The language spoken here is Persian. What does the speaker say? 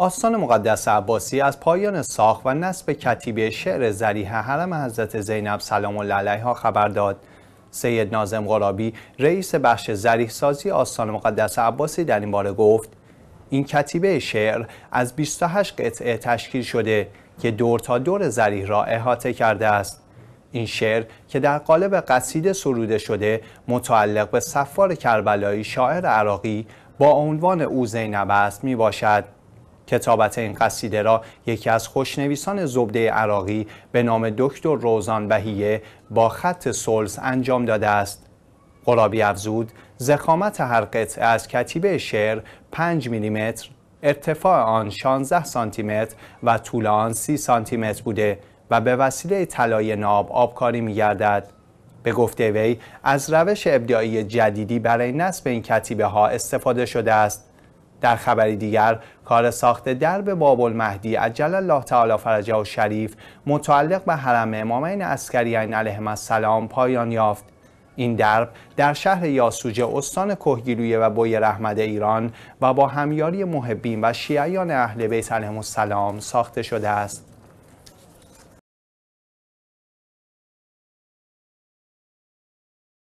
آستان مقدس عباسی از پایان ساخت و نصب کتیبه شعر زریح حرم حضرت زینب سلام الله علیها خبر داد. سید نازم غرابی رئیس بخش زریح سازی آستان مقدس عباسی در این باره گفت این کتیبه شعر از 28 قطعه تشکیل شده که دور تا دور زریح را احاطه کرده است. این شعر که در قالب قصیده سروده شده متعلق به سفار کربلایی شاعر عراقی با عنوان او زینب است می باشد. کتابت این قصیده را یکی از خوشنویسان زبده عراقی به نام دکتر روزان بهیه با خط سلس انجام داده است قرابی افزود زخامت هر قطعه از کتیبه شعر 5 میلیمتر ارتفاع آن 16 سانتیمتر و طول آن 30 سانتیمتر بوده و به وسیله طلای ناب آبکاری می به گفته وی از روش ابداعی جدیدی برای نصب این کتیبه ها استفاده شده است در خبری دیگر کار ساخت درب باب المهدی عجل الله تعالی فرجه و شریف متعلق به حرم امامین این علیهم السلام پایان یافت این درب در شهر یاسوجه استان کهگیلویه و بوی رحمت ایران و با همیاری محبین و شیعیان اهل بیت علیهم السلام ساخته شده است